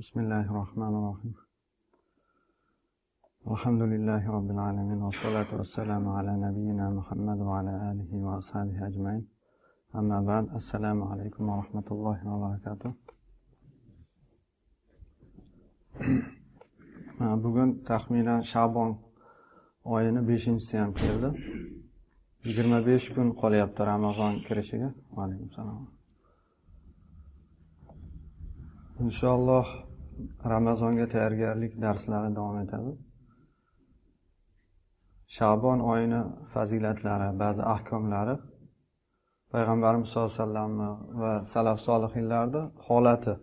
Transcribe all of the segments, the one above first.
بسم الله الرحمن الرحيم الحمد لله رب العالمين والصلاة والسلام على نبينا محمد وعلى آله وأصحابه أجمعين أما بعد السلام عليكم ورحمة الله وبركاته bugun taxminan shabon oyini beshinchisi ham keldi yigirma besh kun qolyapti عليكم السلام إن شاء الله ramazonga tayyorgarlik darslari davom etadi shabon oyini fazilatlari ba'zi ahkomlari payg'ambarimiz sallallohu alayhi vasallamni va salaf solihinlarni holati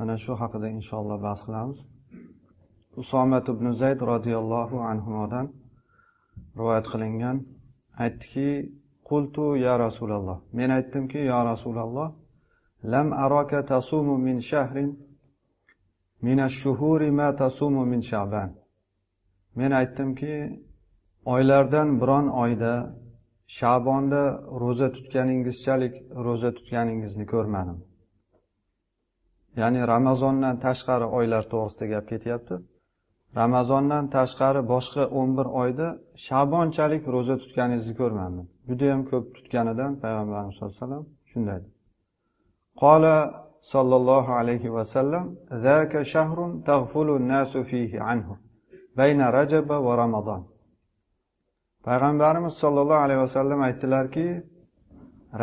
mana shu haqida inshaalloh bahs qilamiz usomat ibn zayd roziyallohu anhudan rivoyat qilingan aytdiki qultu ya rasululloh men aytdimki yo rasululloh lam araka tasumu min shahrin min shaban men aytdimki oylardan biron oyda shabonda ro'za tutganingizchalik ro'za tutganingizni ko'rmadim ya'ni ramazondan tashqari oylar to'g'risida gap ketyapti ramazondan tashqari boshqa o'n bir oyda shabonchalik ro'za tutganingizni ko'rmadim judayam ko'p tutganidan payg'ambarimiz sallallohu alayhi vasallam shunday qola sallallohu alayhi vasallam zaka shahrun tagfulu nasu fihi anhu bayna rajaba va ramazon payg'ambarimiz sollallohu alayhi vasallam aytdilarki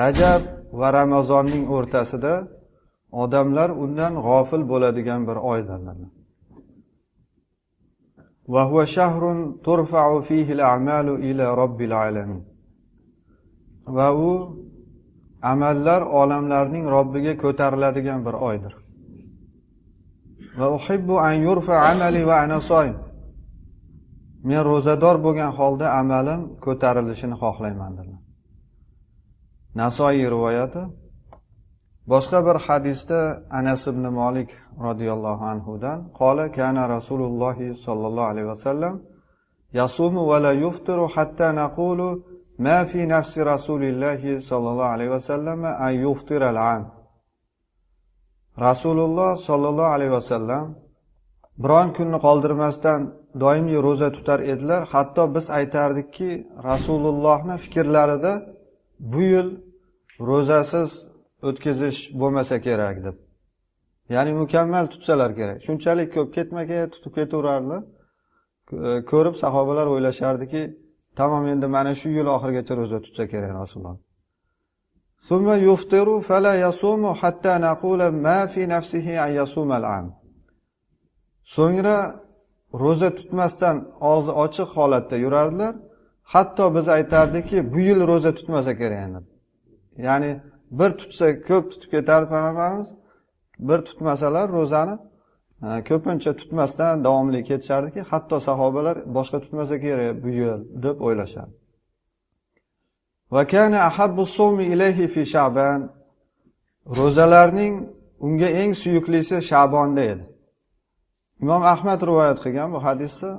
rajab va ramazonning o'rtasida odamlar undan g'ofil bo'ladigan bir oydir وهو شهر ترفع فيه الأعمال إلى رب العالمين va u amallar olamlarning robbiga ko'tariladigan bir oydir va uhibbu an yurfa amali va ana soyim men ro'zador bo'lgan holda amalim ko'tarilishini xohlayman dedilar nasoiy rivoyati boshqa bir hadisda anas ibn molik roziyallohu anhudan qola kana rasululloh sollallohu alayhi vasallam yasumu va la yuftiru hatta naqulu ما في نفس رسول الله صلى الله عليه وسلم أن يفطر العام rasululloh sollallohu alayhi vasallam biron kunni qoldirmasdan doimiy ro'za tutar edilar hatto biz aytardikki rasulullohni fikrlarida bu yil ro'zasiz o'tkazish bo'lmasa kerak deb ya'ni mukammal tutsalar kerak shunchalik ko'p ketma ket tutib ketaverardi ko'rib sahobalar o'ylashardiki tamom endi mana shu yil oxirigacha ro'za tutsa kerak rasululloh so'ngra ro'za tutmasdan og'zi ochiq holatda yurardilar hatto biz aytardikki bu yil ro'za tutmasa kerak deb ya'ni bir tutsa ko'p tutib ketardi payg'ambarimiz bir tutmasalar ro'zani ko'pincha tutmasdan davomli ketishardiki hatto sahobalar boshqa tutmasa kerak bu yil deb o'ylashadi ro'zalarning unga eng suyuklisi shabonda edi imom ahmad rivoyat qilgan bu hadisni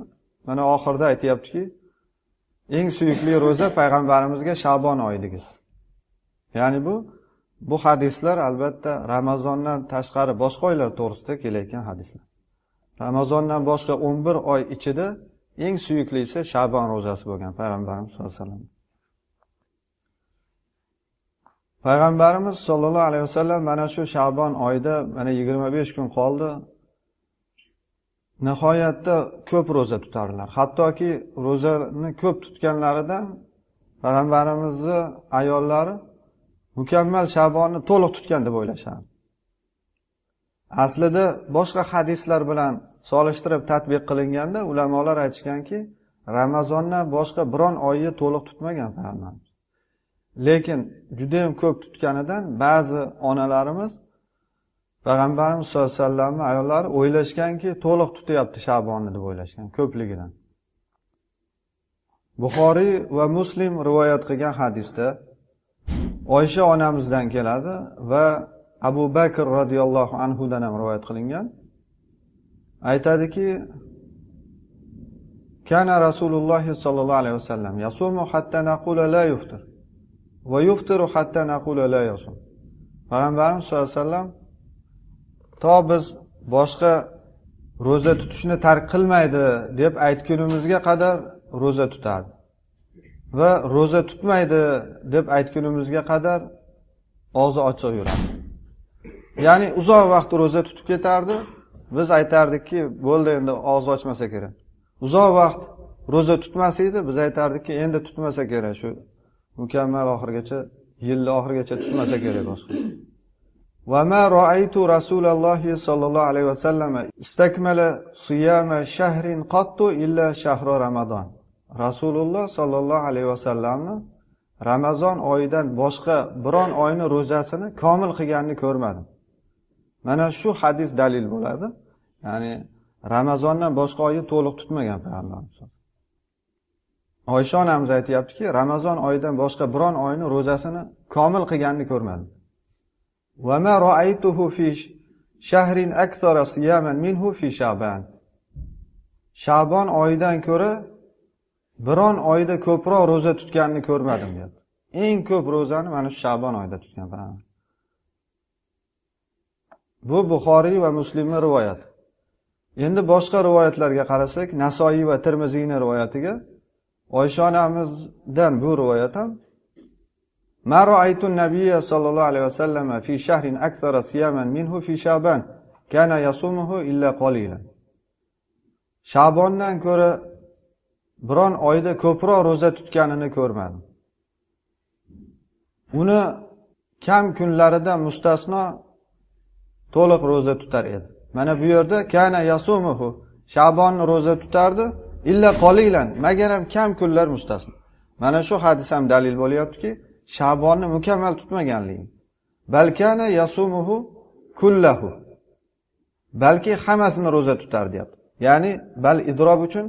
mana oxirida aytyaptiki eng suyukli ro'za payg'ambarimizga shabon oyidagi ya'ni bu bu hadislar albatta ramazondan tashqari boshqa oylar to'g'risida kelayotgan hadislar ramazondan boshqa o'n bir oy ichida eng suyuklisi shabon ro'zasi bo'lgan payg'ambarimiz sallallohu alayhi vasallam payg'ambarimiz sollallohu alayhi vasallam mana shu shabon oyida mana yigirma besh kun qoldi nihoyatda ko'p ro'za tutardilar hattoki ro'zani ko'p tutganlaridan payg'ambarimizni ayollari mukammal shabonni to'liq tutgan deb o'ylashadi aslida boshqa hadislar bilan solishtirib tadbiq qilinganda ulamolar aytishganki ramazondan boshqa biron oyni to'liq tutmagan payg'ambarimiz lekin judayam ko'p tutganidan ba'zi onalarimiz payg'ambarimiz sallallohu alayhi vasallamni ayollari o'ylashganki to'liq tutyapti shabonni deb o'ylashgan ko'pligidan buxoriy va muslim rivoyat qilgan hadisda oysha onamizdan keladi va abu bakr roziyallohu anhudan ham rivoyat qilingan aytadiki kana rasululloh sollallohu alayhi vasallam yasumu hatta naqula va hatta naqula payg'ambarimiz sallallohu alayhi vasallam to biz boshqa ro'za tutishni tark qilmaydi deb aytgunimizga qadar ro'za tutardi va ro'za tutmaydi deb aytgunimizga qadar og'zi ochiq yuradi ya'ni uzoq vaqt ro'za tutib ketardi biz aytardikki bo'ldi endi og'zi ochmasa kerak uzoq vaqt ro'za tutmas edi biz aytardikki endi tutmasa kerak shu mukammal oxirigacha yilni oxirigacha tutmasa kerak boshqa roaytu رأيت sollallohu alayhi vasallam istakmala عليه shahrin استكمل illa شهر ramadon rasululloh sollallohu alayhi vasallamni ramazon oyidan boshqa biron oyni ro'zasini komil qilganini ko'rmadim mana shu hadis dalil bo'ladi ya'ni ramazondan boshqa oyni to'liq tutmagan payg'ambarimiz oysha onamiz aytyaptiki ramazon oyidan boshqa biron oyni ro'zasini komil qilganini ko'rmadim وما رأيته في شهر أكثر صياما منه في شعبان sha'bon oyidan ko'ra biron oyda ko'proq ro'za tutganini ko'rmadim deyapti eng ko'p ro'zani mana shu shabon oyida tutgan bu buxoriy va muslimni rivoyati endi boshqa rivoyatlarga qarasak nasoiy va termiziyni rivoyatiga oysha onamizdan bu rivoyat ham ما رأيت النبي صلى alayhi vasallam sha'bondan ko'ra biron oyda ko'proq ro'za tutganini ko'rmadim uni kam kunlarida mustasno to'liq ro'za tutar edi mana bu yerda kana yasumuhu shabonni ro'za tutardi illa qolilan magar ham kam kunlar mustasno mana shu hadis ham dalil bo'lyaptiki shabonni mukammal tutmaganligi balkana yasumuhu kullahu balki hammasini ro'za tutar deyapti ya'ni bal idrob uchun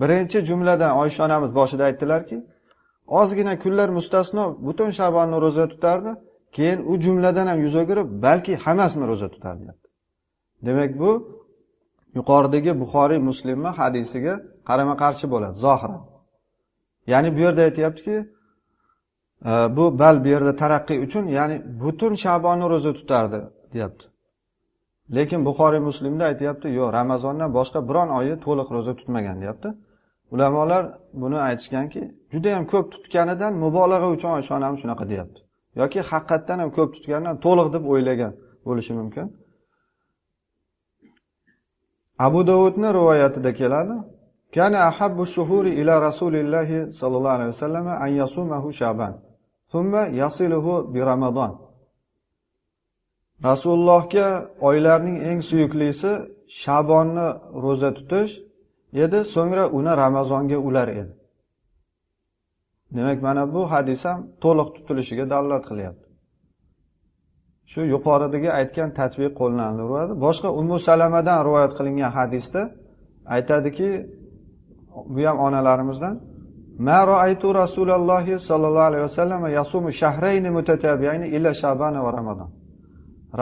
birinchi jumladan oysha onamiz boshida aytdilarki ozgina kunlar mustasno butun shabonni ro'za tutardi keyin u jumladan ham yuz o'girib balki hammasini ro'za tutardi demak bu yuqoridagi buxoriy muslimni hadisiga qarama qarshi bo'ladi zohiran ya'ni bu yerda aytyaptiki e, bu bal bu yerda taraqqiy uchun ya'ni butun shabonni ro'za tutardi deyapti lekin buxoriy muslimda aytyapti yo'q ramazondan boshqa biron oyi to'liq ro'za tutmagan deyapti ulamolar buni aytishganki juda yam ko'p tutganidan mubolag'a uchun oysha onam shunaqa deyapti yoki haqiqatdan ham ko'p tutgandan to'liq deb o'ylagan bo'lishi mumkin abu dovudni rivoyatida keladi كان ahabbu shuhuri ila رسول sallallohu alayhi الله عليه وسلم shaban يصومه yasiluhu bi ramazon rasulullohga oylarning eng suyuklisi shabonni ro'za tutish edi so'ngra uni ramazonga ular edi demak mana bu hadis ham to'liq tutilishiga dalolat qilyapti shu yuqoridagi aytgan tatbiq qo'llanilaveradi boshqa umu salamadan rivoyat qilingan hadisda aytadiki bu ham onalarimizdan ma roaytu rasulullohi sollallohu alayhi vasallam yasumu shahrayni illa va ramazon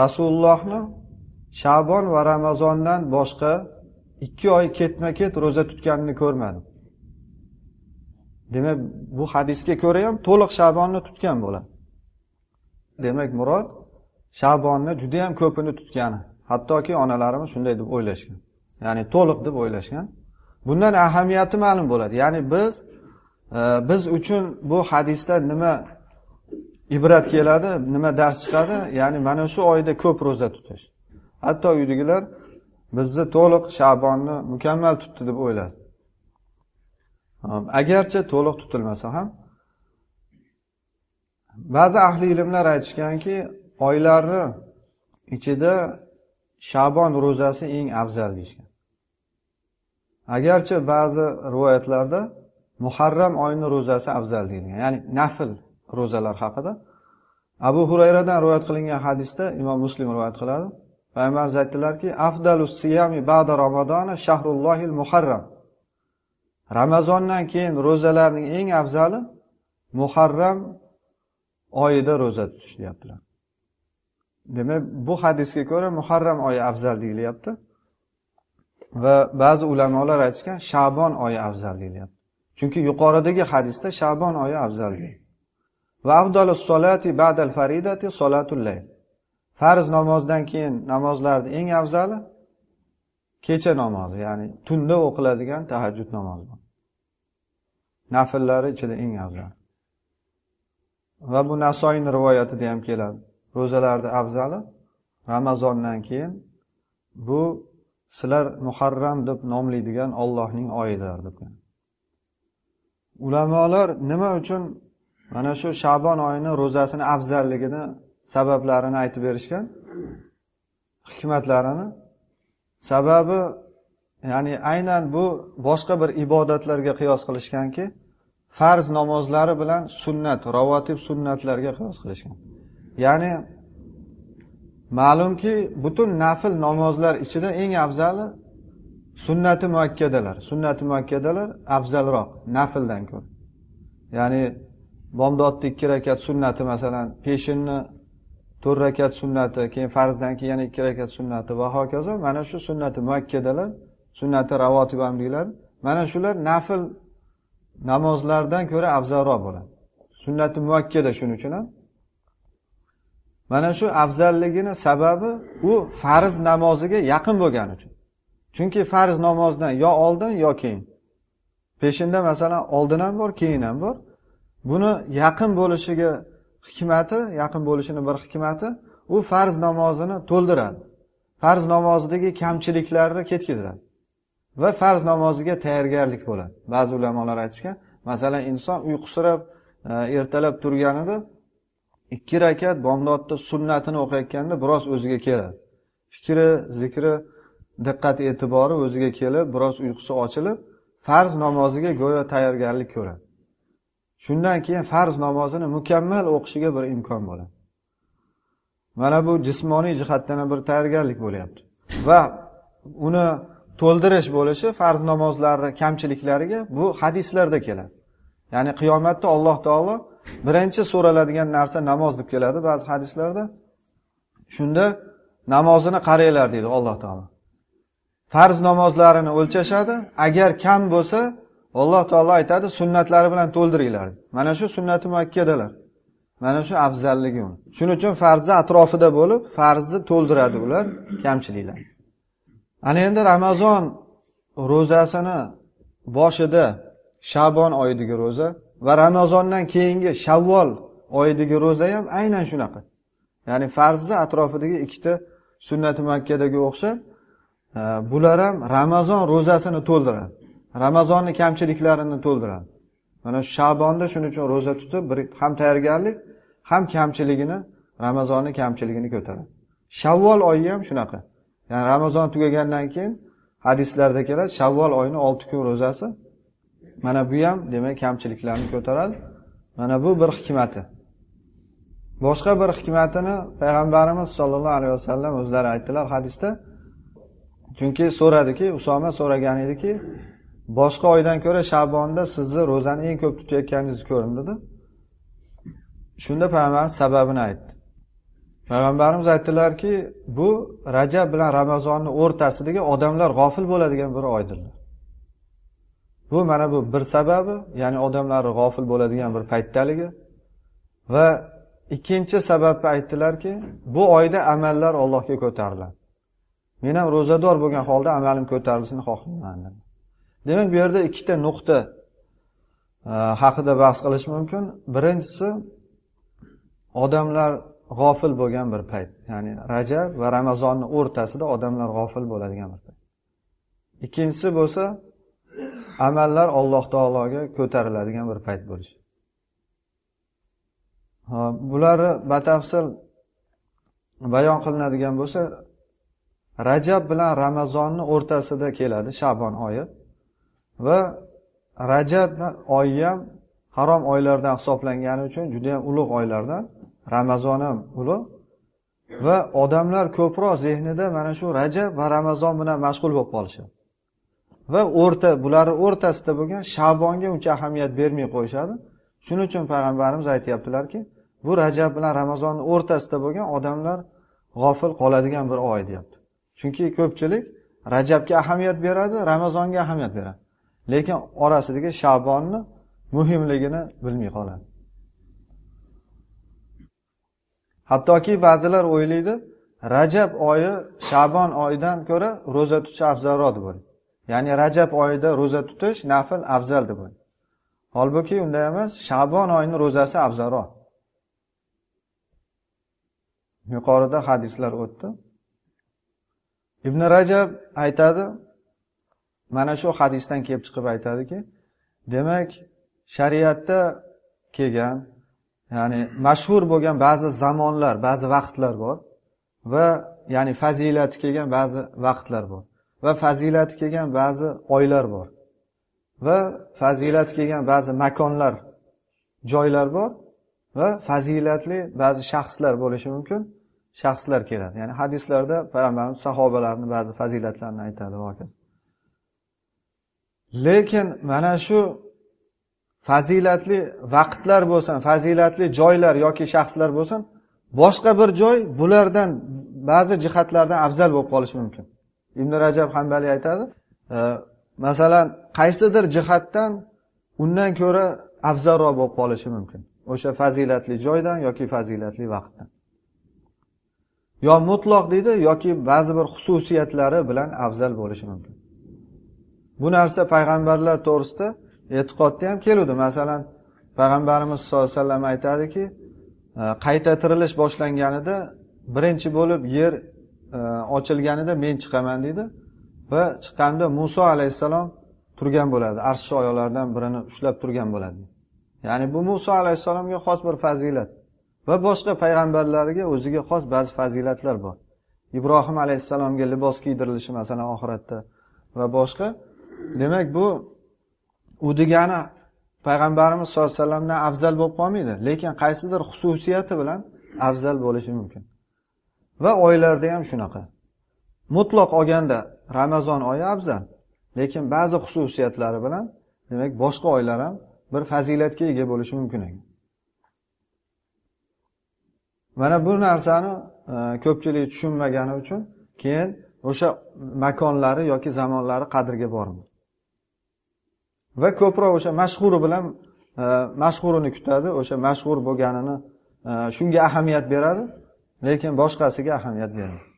rasulullohni shabon va ramazondan boshqa ikki oy ketma ket ro'za tutganini ko'rmadim demak bu hadisga ko'ra ham to'liq shabonni tutgan bo'ladi demak murod shabonni judayam ko'pini tutgani hattoki onalarimiz shunday deb o'ylashgan ya'ni to'liq deb o'ylashgan bundan ahamiyati ma'lum bo'ladi ya'ni biz e, biz uchun bu hadisda nima ibrat keladi nima dars chiqadi ya'ni mana shu oyda ko'p ro'za tutish hatto uydagilar bizni to'liq shabonni mukammal tutdi deb o'yladi agarcha to'liq tutilmasa ham ba'zi ahli ilmlar aytishganki oylarni ichida shabon ro'zasi eng afzal deyishgan agarcha ba'zi rivoyatlarda muharram oyini ro'zasi afzal deyilgan ya'ni nafl ro'zalar haqida abu hurayradan rivoyat qilingan hadisda imom muslim rivoyat qiladi payg'ambarimiz aytdilarki afdalus siyami ba'da ramazona shahrullohil muharram ramazondan keyin ro'zalarning eng afzali muharram oyida ro'za tutish deyaptilar demak bu hadisga ko'ra muharram oyi afzal deyilyapti va ba'zi ulamolar aytishgan shabon oyi afzal deyilyapti chunki yuqoridagi hadisda shabon oyi afzal va afdalus solati ba'dal faridati solatul layl farz namozdan keyin namozlarni eng afzali kecha namozi ya'ni tunda o'qiladigan tahajjud namozi nafllari ichida eng afzal va bu nasoyni rivoyatida ham keladi ro'zalarni afzali ramazondan keyin bu sizlar muharram deb nomlaydigan ollohning oyilari deb ulamolar nima uchun mana shu shabon oyini ro'zasini afzalligini sabablarini aytib berishgan hikmatlarini sababi ya'ni aynan bu boshqa bir ibodatlarga qiyos qilishganki farz namozlari bilan sunnat ravotib sunnatlarga qiyos qilishgan ya'ni ma'lumki butun nafl namozlar ichida eng afzali sunnati muakkadalar sunnati muakkadalar afzalroq nafldan ko'ra ya'ni bomdodda ikki rakat sunnati masalan peshinni to'rt rakat sunnati keyin farzdan keyin yana ikki rakat sunnati va hokazo mana shu sunnati muakkadalar sunnati ravotib amliklar mana shular nafl namozlardan ko'ra afzalroq bo'ladi sunnati muakkada shuning uchun ham mana shu afzalligini sababi u farz namoziga yaqin bo'lgani uchun chunki farz namozdan yo oldin yo keyin peshinda masalan oldin ham bor keyin ham bor buni yaqin bo'lishiga hikmati yaqin bo'lishini bir hikmati u farz namozini to'ldiradi farz namozidagi kamchiliklarni ketkazadi va farz namoziga tayyorgarlik bo'ladi ba'zi ulamolar aytishgan masalan inson uyqusirab e, ertalab turganida ikki rakat bomdodni sunnatini o'qiyotganda biroz o'ziga keladi fikri zikri diqqat e'tibori o'ziga kelib biroz uyqusi ochilib farz namoziga go'yo tayyorgarlik ko'radi shundan keyin farz namozini mukammal o'qishiga bir imkon bo'ladi mana bu jismoniy jihatdan bir tayyorgarlik bo'lyapti va uni to'ldirish bo'lishi farz namozlarni kamchiliklariga bu hadislarda keladi ya'ni qiyomatda alloh taolo birinchi so'raladigan narsa namoz deb keladi ba'zi hadislarda shunda namozini qaranglar deydi alloh taolo farz namozlarini o'lchashadi agar kam bo'lsa Alloh taolo aytadi, sunnatlari bilan to'ldiringlar. Mana shu sunnati muakkadalar. Mana shu afzalligi uni. Shuning uchun farzni atrofida bo'lib, farzni to'ldiradi ular kamchiliklar. Ana endi Ramazon ro'zasini boshida Shabon oyidagi ro'za va Ramazondan keyingi Shavvol oyidagi ro'za ham aynan shunaqa. Ya'ni farzni atrofidagi ikkita sunnati muakkadaga o'xshab, e, bular ham Ramazon ro'zasini to'ldiradi. ramazonni kamchiliklarini to'ldiradi mana shu shabonda shuning uchun ro'za tutib bir ham tayyorgarlik ham kamchiligini ramazonni kamchiligini ko'taradi shavvol oyi ham shunaqa ya'ni ramazon tugagandan keyin hadislarda keladi shavvol oyini olti kun ro'zasi mana bu ham demak kamchiliklarni ko'taradi mana bu bir hikmati boshqa bir hikmatini payg'ambarimiz sollallohu alayhi vasallam o'zlari aytdilar hadisda chunki so'radiki usoma so'ragan ediki boshqa oydan ko'ra shabonda sizni ro'zani eng ko'p tutayotganingiz ko'rindida shunda payg'ambarimiz sababini aytdi payg'ambarimiz aytdilarki bu rajab bilan ramazonni o'rtasidagi odamlar g'ofil bo'ladigan bir oydirlar bu mana bu bir sababi ya'ni odamlar g'ofil bo'ladigan bir paytdaligi va ikkinchi sababni aytdilarki bu oyda amallar allohga ko'tariladi men ham ro'zador bo'lgan holda amalim ko'tarilishini xohlayman dedi demak bu yerda ikkita nuqta e, haqida bahs qilish mumkin birinchisi odamlar g'ofil bo'lgan bir payt ya'ni rajab va ramazonni o'rtasida odamlar g'ofil bo'ladigan bir payt ikkinchisi bo'lsa amallar alloh taologa ko'tariladigan bir payt bo'lishi bularni batafsil bayon qilinadigan bo'lsa rajab bilan ramazonni o'rtasida keladi shabon oyi va rajab oyi ham harom oylardan hisoblangani uchun juda yam ulug' oylardan ramazon ham ulug' va odamlar ko'proq zehnida mana shu rajab va ramazon bilan mashg'ul bo'lib qolishadi va o'rta bularni o'rtasida bo'lgan shabonga uncha ahamiyat bermay qo'yishadi shuning uchun payg'ambarimiz aytyaptilarki bu rajab bilan ramazonni o'rtasida bo'lgan odamlar g'ofil qoladigan bir oy deyapti chunki ko'pchilik rajabga ahamiyat beradi ramazonga ahamiyat beradi lekin orasidagi shabonni muhimligini bilmay qoladi hattoki ba'zilar o'ylaydi rajab oyi shabon oyidan ko'ra ro'za tutish afzalroq deb o'ylaydi ya'ni rajab oyida ro'za tutish nafl afzal deb o'ylaydi holbuki unday emas shabon oyini ro'zasi afzalroq yuqorida hadislar o'tdi ibn rajab aytadi mana shu hadisdan kelib chiqib aytadiki demak shariatda kelgan ya'ni mashhur bo'lgan ba'zi zamonlar ba'zi vaqtlar bor va ya'ni fazilati kelgan ba'zi vaqtlar bor va fazilati kelgan ba'zi oylar bor va fazilati kelgan ba'zi makonlar joylar bor va fazilatli ba'zi shaxslar bo'lishi mumkin shaxslar keladi ya'ni hadislarda payg'ambarimiz sahobalarni ba'zi fazilatlarini aytadi hokazo lekin mana shu fazilatli vaqtlar bo'lsin fazilatli joylar yoki shaxslar bo'lsin boshqa bir joy bulardan ba'zi jihatlardan afzal bo'lib qolishi mumkin ibn rajab hambali aytadi e, masalan qaysidir jihatdan undan ko'ra afzalroq bo'lib qolishi mumkin o'sha fazilatli joydan yoki fazilatli vaqtdan yo mutloq deydi yoki ba'zi bir xususiyatlari bilan afzal bo'lishi mumkin bu narsa payg'ambarlar to'g'risida e'tiqodda ham keluvdi masalan payg'ambarimiz sallallohu alayhi vasallam aytadiki e, qayta tirilish boshlanganida birinchi bo'lib yer e, ochilganida men chiqaman deydi va chiqqanda muso alayhissalom turgan bo'ladi arshni oyoqlaridan birini ushlab turgan bo'ladi ya'ni bu muso alayhissalomga xos bir fazilat va boshqa payg'ambarlarga o'ziga xos ba'zi fazilatlar bor ibrohim alayhissalomga libos kiydirilishi masalan oxiratda va boshqa demak bu u degani payg'ambarimiz sallallohu alayhi vasallamdan afzal bo'lib qolmaydi lekin qaysidir xususiyati bilan afzal bo'lishi mumkin va oylarda ham shunaqa mutloq olganda ramazon oyi afzal lekin ba'zi xususiyatlari bilan demak boshqa oylar ham bir fazilatga ega bo'lishi mumkin ekan mana bu narsani e, ko'pchilik tushunmagani uchun keyin o'sha makonlari yoki zamonlari qadriga bormi va ko'proq o'sha mashhuri bilan e, mashhurini kutadi o'sha mashhur bo'lganini e, shunga ahamiyat beradi lekin boshqasiga ahamiyat bermaydi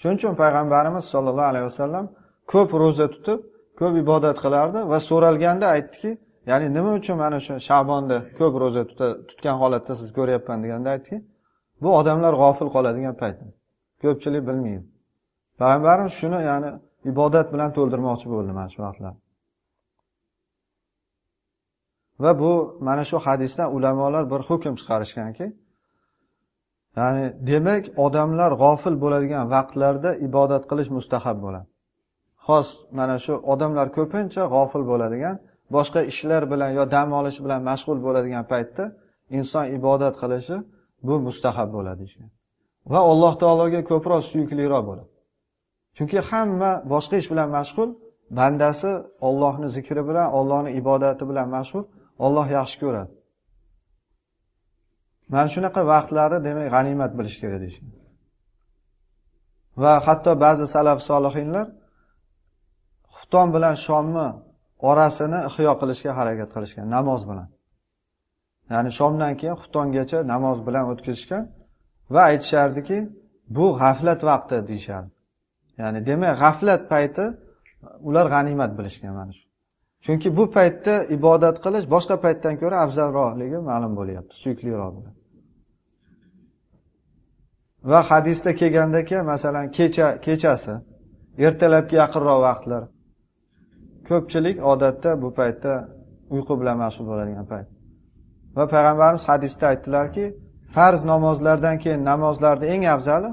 shuning uchun payg'ambarimiz sollallohu alayhi vasallam ko'p ro'za tutib ko'p ibodat qilardi va so'ralganda aytdiki ya'ni nima uchun mana shu shabonda ko'p ro'za tutgan holatda siz ko'ryapman deganda aytdiki bu odamlar g'ofil qoladigan payt ko'pchilik bilmaydi payg'ambarimiz shuni ya'ni ibodat bilan to'ldirmoqchi bo'ldi mana shu vaqtlar va bu mana shu hadisdan ulamolar bir hukm chiqarishganki ya'ni demak odamlar g'ofil bo'ladigan vaqtlarda ibodat qilish mustahab bo'ladi xos mana shu odamlar ko'pincha g'ofil bo'ladigan boshqa ishlar bilan yo dam olish bilan mashg'ul bo'ladigan paytda inson ibodat qilishi bu mustahab bo'ladi va alloh taologa ko'proq suyukliroq bo'ladi chunki hamma boshqa ish bilan mashg'ul bandasi ollohni zikri bilan ollohni ibodati bilan mashg'ul olloh yaxshi ko'radi mana shunaqa vaqtlari demak g'animat bilish kerak deyishgan va hatto ba'zi salaf solihinlar xufton bilan shomni orasini ihyo qilishga harakat qilishgan namoz bilan ya'ni shomdan keyin xuftongacha namoz bilan o'tkazishgan va aytishardiki bu g'aflat vaqti deyishardi ya'ni demak g'aflat payti ular g'animat bilishgan mana shu chunki bu paytda ibodat qilish boshqa paytdan ko'ra afzalroqligi ma'lum bo'lyapti suyukliroq va hadisda kelgandaki masalan kecha kechasi ertalabga yaqinroq vaqtlar ko'pchilik odatda bu paytda uyqu bilan mashg'ul bo'ladigan payt va payg'ambarimiz hadisda aytdilarki farz namozlardan keyin namozlarni eng afzali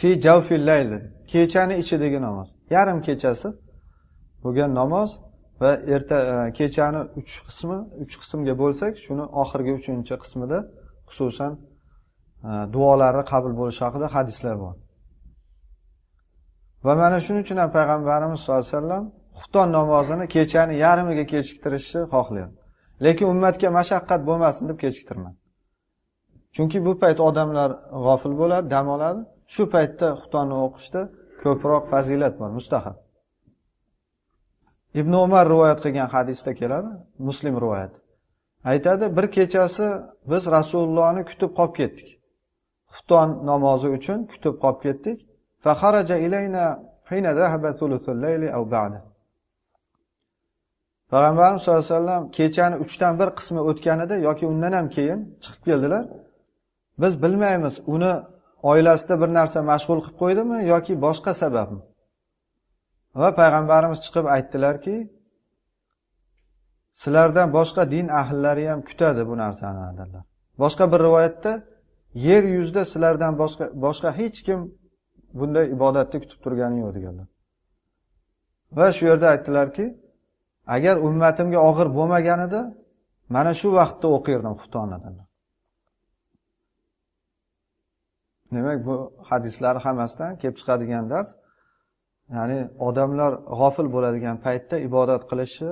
fi javfil kechani ichidagi namoz yarim kechasi bo'lgan namoz va erta e, kechani uch qismi uch qismga bo'lsak shuni oxirgi uchinchi qismida xususan e, duolari qabul bo'lishi haqida hadislar bor va mana shuning uchun ham payg'ambarimiz sallallohu alayhi vasallam xufton namozini kechani yarmiga kechiktirishni xohlayapti lekin ummatga mashaqqat bo'lmasin deb kechiktirmadi chunki bu payt odamlar g'ofil bo'ladi dam oladi shu paytda xutonni o'qishda ko'proq fazilat bor mustahab ibn umar rivoyat qilgan hadisda keladi muslim rivoyati aytadi bir kechasi biz rasulullohni kutib qolib ketdik xufton namozi uchun kutib qolib ketdik payg'ambarimiz sallallohu alayhi vasallam kechani uchdan bir qismi o'tganida yoki undan ham keyin chiqib keldilar biz bilmaymiz uni oilasida bir narsa mashg'ul qilib qo'ydimi yoki boshqa sababmi va payg'ambarimiz chiqib aytdilarki sizlardan boshqa din ahllari ham kutadi bu narsani dedilar boshqa bir rivoyatda yer yuzida sizlardan boshqa boshqa hech kim bunday ibodatni kutib turgani yo'q deganlar va shu yerda aytdilarki agar ummatimga og'ir bo'lmaganida mana shu vaqtda o'qirdim xuftonni dedilar demak bu hadislar hammasidan kelib chiqadigan dars ya'ni odamlar g'ofil bo'ladigan paytda ibodat qilishi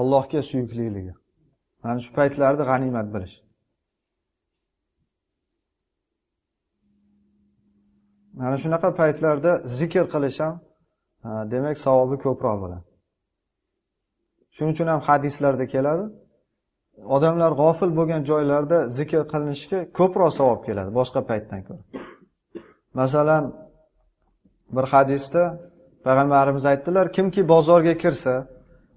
allohga suyukliligi mana shu paytlarni g'animat bilish mana shunaqa paytlarda zikr qilish ham demak savobi ko'proq bo'ladi shuning uchun ham hadislarda keladi odamlar g'ofil bo'lgan joylarda zikr qilinishga ko'proq savob keladi boshqa paytdan ko'ra masalan bir hadisda payg'ambarimiz aytdilar kimki bozorga kirsa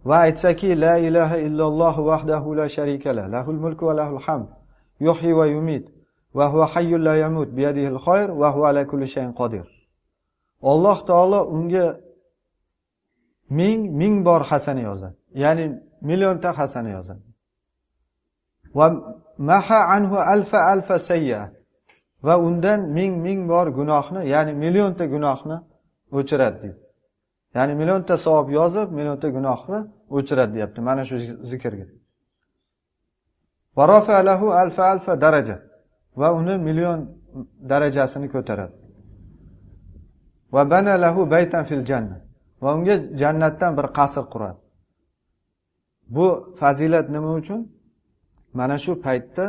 va aytsaki la ilaha illalloh vahdahu la sharikala lahul mulku va lahul hamd yuhyi va yumid va huva hayyul la yamut biyadihil xoyr va huva ala kulli shayin qodir alloh taolo unga ming ming bor hasana yozadi ya'ni millionta hasana yozadi va maha anhu alfa alfa sayya va undan ming ming bor gunohni ya'ni millionta gunohni o'chiradi deydi ya'ni millionta savob yozib millionta gunohni o'chiradi deyapti mana shu zikrga va rofa alfa alfa daraja va uni million darajasini ko'taradi va bana lahu baytan fil janna va unga jannatdan bir qasr quradi bu fazilat nima uchun mana shu paytda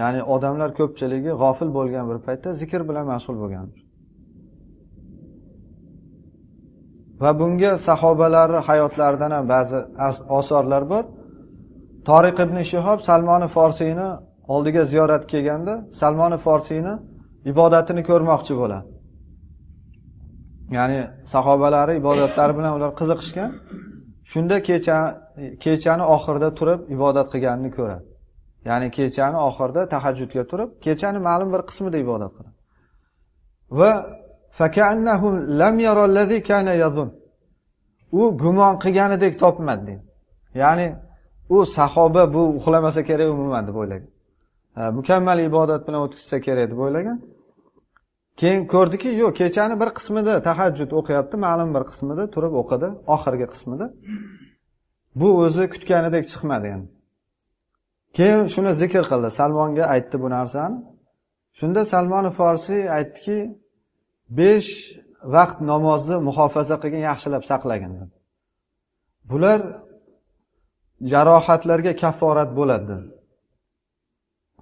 ya'ni odamlar ko'pchiligi g'ofil bo'lgan bir paytda zikr bilan mashg'ul bo'lgan va bunga sahobalarni hayotlaridan ham ba'zi osorlar bor toriq ibn shihob salmoni forsiyni oldiga ziyorat kelganda salmoni forsiyni ibodatini ko'rmoqchi bo'ladi ya'ni sahobalari ibodatlari bilan ular qiziqishgan shunda kecha kechani oxirida turib ibodat qilganini ko'radi ya'ni kechani oxirida tahajjudga turib kechani ma'lum bir qismida ibodat qiladi va lam kana yazun u gumon qilganidek topmadi deydi ya'ni u sahoba bu uxlamasa kerak umuman deb o'ylagan mukammal ibodat bilan o'tkazsa kerak deb o'ylagan keyin ko'rdiki yo'q kechani bir qismida tahajjud o'qiyapti ma'lum bir qismida turib o'qidi oxirgi qismida bu o'zi kutganidek chiqmadi endi keyin shuni zikr qildi salmonga aytdi bu narsani shunda salmoni forsiy aytdiki besh vaqt namozni muhofaza qilgin yaxshilab saqlagin dedi bular jarohatlarga kafforat bo'ladi dedi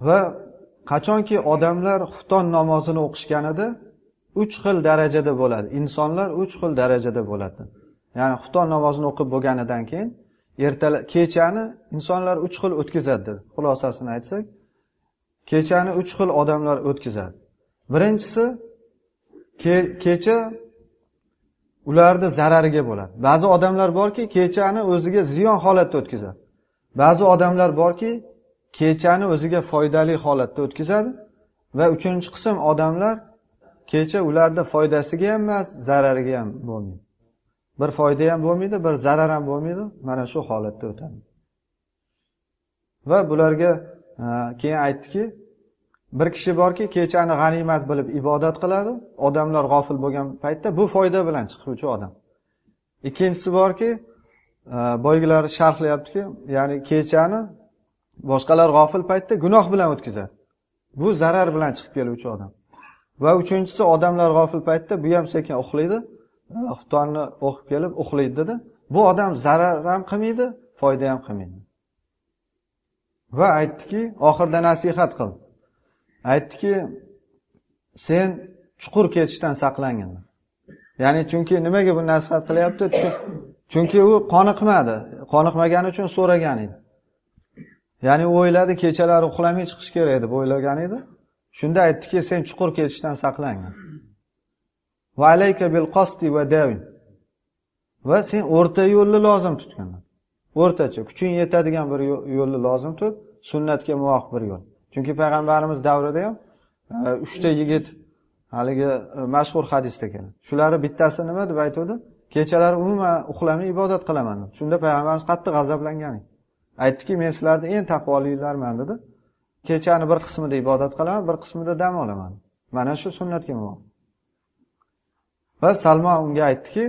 va qachonki odamlar xufton namozini o'qishganida uch xil darajada bo'ladi insonlar uch xil darajada bo'ladi ya'ni xufton namozini o'qib bo'lganidan keyin ertala kechani insonlar uch xil o'tkazadi dedi xulosasini aytsak kechani uch xil odamlar o'tkazadi birinchisi kecha ularni zarariga bo'ladi ba'zi odamlar borki kechani o'ziga ziyon holatda o'tkazadi ba'zi odamlar borki kechani o'ziga foydali holatda o'tkazadi va uchinchi qism odamlar kecha ularni foydasiga ham emas zarariga ham bo'lmaydi bir foyda ham bo'lmaydi bir zarar ham bo'lmaydi mana shu holatda o'tadi va bularga e, keyin aytdiki bir kishi borki kechani g'animat bilib ibodat qiladi odamlar g'ofil bo'lgan paytda bu foyda bilan chiquvchi odam ikkinchisi borki e, boyagilar sharhlayaptiki ya'ni kechani boshqalar g'ofil paytda gunoh bilan o'tkazadi bu zarar bilan chiqib keluvchi odam va uchinchisi odamlar g'ofil paytda bu ham sekin uxlaydi xuftonni o'qib kelib uxlaydi dedi bu odam zarar ham qilmaydi foyda ham qilmaydi va aytdiki oxirida nasihat qil aytdiki sen chuqur ketishdan saqlangin ya'ni chunki nimaga bu nasihat qilyapti chunki u qoniqmadi qoniqmagani uchun so'ragan edi ya'ni u o'yladi kechalari uxlamay chiqish kerak deb o'ylagan edi shunda aytdiki sen chuqur ketishdan saqlangin va bil qosti va davin va sen o'rta yo'lni lozim tutganlar o'rtacha kuching yetadigan bir yo'lni lozim tut sunnatga muvofiq bir yo'l chunki payg'ambarimiz davrida ham e, uchta yigit haligi e, mashhur hadisda keladi shularni bittasi nima deb aytuvdi kechalari umuman uxlamay ibodat qilaman deb shunda payg'ambarimiz qattiq g'azablangan aytdiki men sizlarni eng taqvolilarman dedi kechani bir qismida ibodat qilaman bir qismida dam olaman mana shu sunnatga muvofiq va salmon unga aytdiki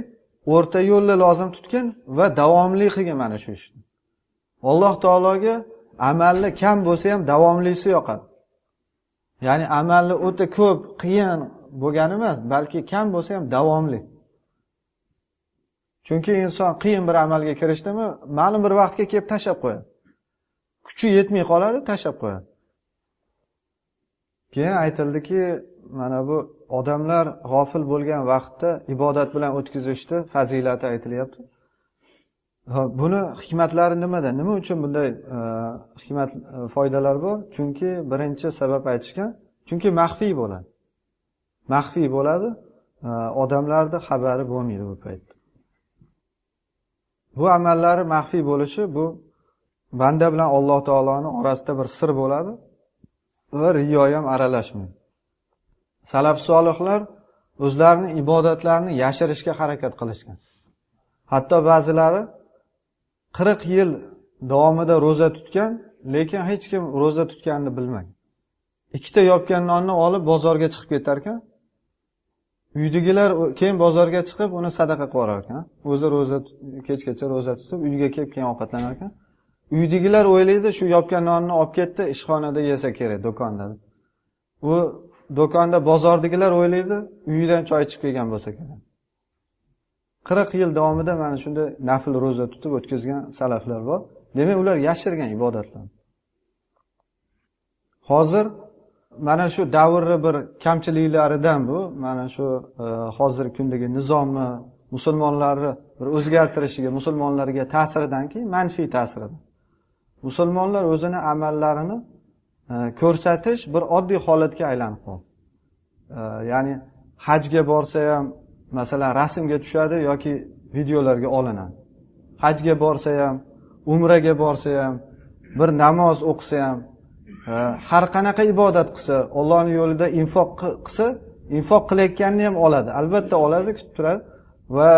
o'rta yo'lni lozim tutgin va davomli qilgin mana shu ishni alloh taologa amalni kam bo'lsa ham davomlisi yoqadi ya'ni amalni o'ta ko'p qiyin bo'lgani emas balki kam bo'lsa ham davomli chunki inson qiyin bir amalga kirishdimi ma'lum bir vaqtga kelib tashlab qo'yadi kuchi yetmay qoladi tashlab qo'yadi keyin aytildiki mana bu odamlar g'ofil bo'lgan vaqtda ibodat bilan o'tkazishni fazilati aytilyapti buni hikmatlari nimada nima uchun bunday e, hikmat e, foydalar bor chunki birinchi sabab aytishgan chunki maxfiy bo'ladi maxfiy bo'ladi e, odamlarni xabari bo'lmaydi bu paytda bu amallari maxfiy bo'lishi bu banda bilan alloh taoloni orasida bir sir bo'ladi va riyo ham aralashmaydi salaf solihlar o'zlarini ibodatlarini yashirishga harakat qilishgan hatto ba'zilari qirq yil davomida ro'za tutgan lekin hech kim ro'za tutganini bilmagan ikkita yopgan nonni olib bozorga chiqib ketar ekan uydagilar keyin bozorga chiqib uni sadaqa qilib yuborar ekan o'zi ro'za kechgacha ro'za tutib uyga kelib keyin ovqatlanar ekan uydagilar o'ylaydi shu yopgan nonni olib ketdi ishxonada yesa kerak do'konda u do'konda bozordagilar o'ylaydi uyidan choy ichib kelgan bo'lsa kerak qirq yil davomida mana shunday nafl ro'za tutib o'tkazgan salaflar bor demak ular yashirgan ibodatlarni hozir mana shu davrni bir kamchiliklaridan bu mana shu e, hozirgi kundagi nizomni musulmonlarni bir o'zgartirishiga musulmonlarga ta'siridan keyin manfiy ta'siridan musulmonlar o'zini amallarini ko'rsatish bir oddiy holatga aylanib qoldi ya'ni hajga borsa ham masalan rasmga tushadi yoki videolarga olinadi hajga borsa ham umraga borsa ham bir namoz o'qisa ham har qanaqa ibodat qilsa ollohni yo'lida infoq qilsa infoq qilayotganini ham oladi albatta oladi kutib turadi va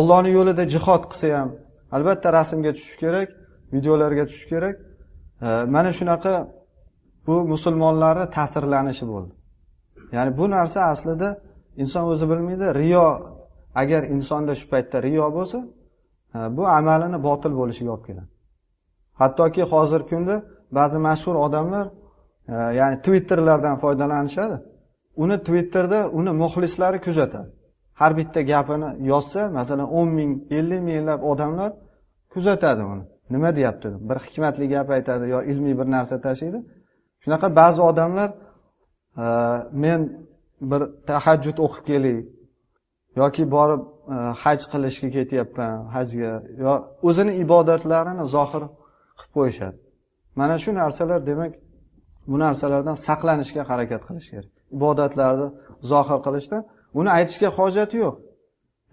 ollohni e, yo'lida jihod qilsa ham albatta rasmga tushish kerak videolarga tushish kerak mana shunaqa bu musulmonlarni ta'sirlanishi bo'ldi ya'ni bu narsa aslida inson o'zi bilmaydi riyo agar insonda shu paytda riyo bo'lsa e, bu amalini botil bo'lishiga olib keladi hattoki hozirgi kunda ba'zi mashhur odamlar e, ya'ni twitterlardan foydalanishadi uni twitterda uni muxlislari kuzatadi har bitta gapini yozsa masalan o'n ming ellik minglab odamlar kuzatadi uni nima deyapti bir hikmatli gap aytadi yo ilmiy bir narsa tashlaydi shunaqa ba'zi odamlar e, men bir tahajjud o'qib kelay yoki borib e, haj qilishga ketyapman hajga yo o'zini ibodatlarini zohir qilib qo'yishadi mana shu narsalar demak bu narsalardan saqlanishga harakat qilish kerak ibodatlarni zohir qilishda uni aytishga hojat yo'q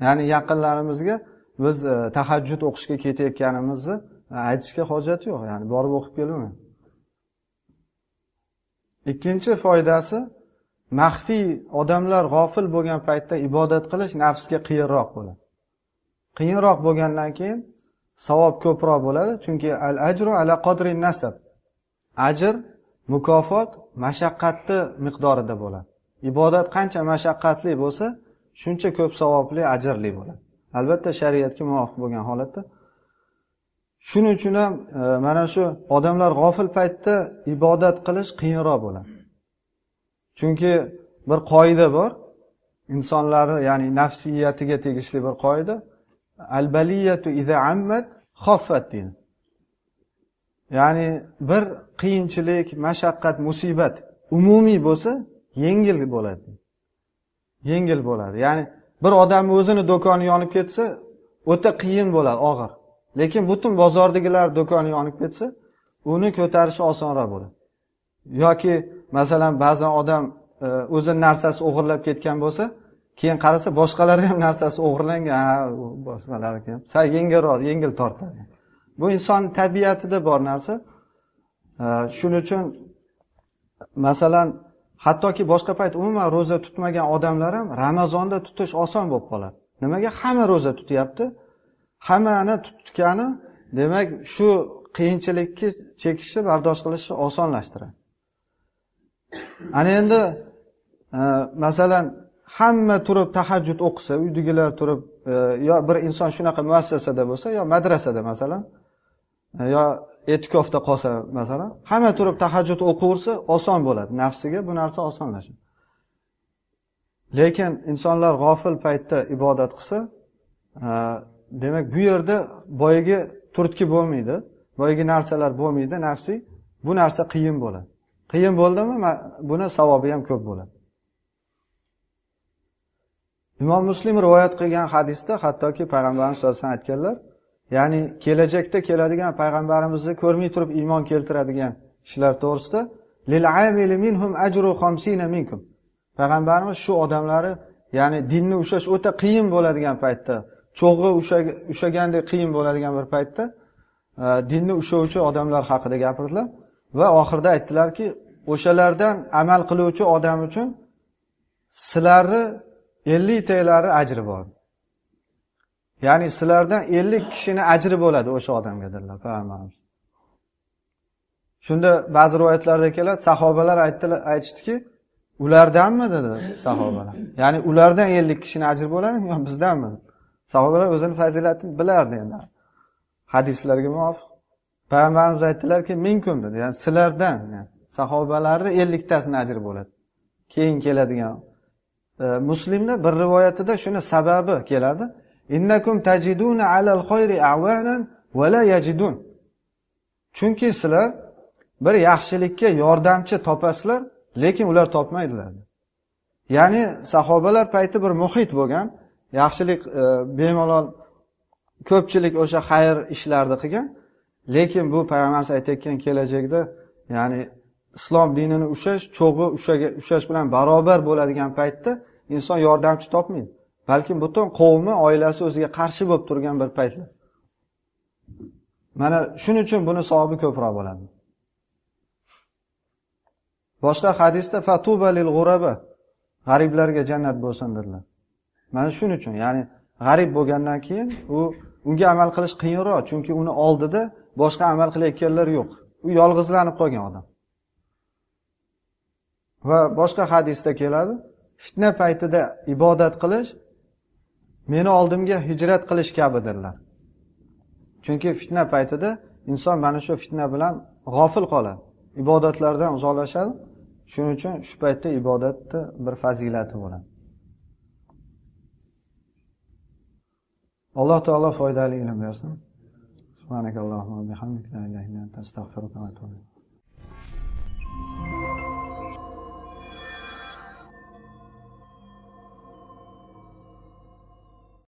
ya'ni yaqinlarimizga biz e, tahajjud o'qishga ketayotganimizni aytishga hojat yo'q ya'ni borib o'qib kelaveran ikkinchi foydasi maxfiy odamlar g'ofil bo'lgan paytda ibodat qilish nafsga qiyinroq bo'ladi qiyinroq bo'lgandan keyin savob ko'proq bo'ladi chunki al ajru ala qadri nasab ajr mukofot mashaqqatni miqdorida bo'ladi ibodat qancha mashaqqatli bo'lsa shuncha ko'p savobli ajrli bo'ladi albatta shariatga muvofiq bo'lgan holatda shuning uchun ham e, mana shu odamlar g'ofil paytda ibodat qilish qiyinroq bo'ladi chunki bir qoida bor insonlarni ya'ni nafsiyatiga tegishli bir qoida albaliyatu iza ammat xoffat deydi ya'ni bir qiyinchilik mashaqqat musibat umumiy bo'lsa yengil bo'ladi yengil bo'ladi ya'ni bir odamni o'zini do'koni yonib ketsa o'ta qiyin bo'ladi og'ir lekin butun bozordagilar do'koni yonib ketsa uni ko'tarish osonroq bo'ladi yoki masalan ba'zan odam e, o'zini narsasi o'g'irlab ketgan bo'lsa keyin qarasa boshqalar ham narsasi o'g'irlangan ha boshqalar ham sal yengilroq yengil tortadi bu inson tabiatida bor narsa e, shuning uchun masalan hattoki boshqa payt umuman ro'za tutmagan odamlar ham ramazonda tutish oson bo'lib qoladi nimaga hamma ro'za tutyapti hammani tutgani demak shu qiyinchilikni chekishni bardosh qilishni osonlashtiradi ana endi e, masalan hamma turib tahajjud o'qisa uydagilar turib e, yo bir inson shunaqa muassasada bo'lsa yo madrasada masalan e, yo e'tikofda qolsa masalan hamma turib tahajjud o'qiversa oson bo'ladi nafsiga bu narsa osonlashadi lekin insonlar g'ofil paytda ibodat qilsa demak bu yerda boyagi turtki bo'lmaydi boyagi narsalar bo'lmaydi nafsiy bu narsa qiyin bo'ladi qiyin bo'ldimi buni savobi ham ko'p bo'ladi imom muslim rivoyat qilgan hadisda hattoki payg'ambarimiz sallallohu alayhi vasallam aytganlar ya'ni kelajakda keladigan payg'ambarimizni ko'rmay turib iymon keltiradigan kishilar to'g'risida payg'ambarimiz shu odamlari ya'ni dinni ushlash o'ta qiyin bo'ladigan paytda cho'g'i ushlagandek qiyin bo'ladigan bir paytda e, dinni ushlovchi odamlar haqida gapirdilar va oxirida aytdilarki o'shalardan amal qiluvchi odam uchun sizlarni elliktalari ajri bor ya'ni sizlardan ellik kishini ajri bo'ladi o'sha odamga dedilar payg'ambarimiz shunda ba'zi rivoyatlarda keladi sahobalar aytdilar aytishdiki ulardanmi dedi sahobalar ya'ni ulardan ellik kishini ajri bo'ladimi yo bizdanmi sahobalar o'zini fazilatini bilardi endi hadislarga muvofiq payg'ambarimiz aytdilarki minkum dedi ya'ni sizlardan sahobalarni elliktasini ajri bo'ladi keyin keladigan e, muslimni bir rivoyatida shuni sababi keladi innakum tajiduna alal khayri avanan va la yajidun chunki sizlar bir yaxshilikka yordamchi topasizlar lekin ular topmaydilar ya'ni sahobalar payti bir muhit bo'lgan yaxshilik e, bemalol ko'pchilik o'sha xayr ishlarni qilgan lekin bu payg'ambarimiz aytayotgan kelajakda ya'ni islom dinini ushlash cho'g'i ushlash bilan barobar bo'ladigan paytda inson yordamchi topmaydi balkim butun qavmi oilasi o'ziga qarshi bo'lib turgan bir paytlar mana shuning uchun buni savobi ko'proq bo'ladi boshqa hadisda fatuba lil g'uraba g'ariblarga jannat bo'lsin dedilar mana shuning uchun ya'ni g'arib bo'lgandan keyin u unga amal qilish qiyinroq chunki uni oldida boshqa amal qilayotganlar yo'q u yolg'izlanib qolgan odam va boshqa hadisda keladi fitna paytida ibodat qilish meni oldimga hijrat qilish kabidirlar chunki fitna paytida inson mana shu fitna bilan g'ofil qoladi ibodatlardan uzoqlashadi shuning uchun shu paytda ibodatni bir fazilati bo'ladi alloh taolo foydali ilm bersin سبحانك اللهم وبحمدك لا إله إلا أنت أستغفرك وأتوب إليك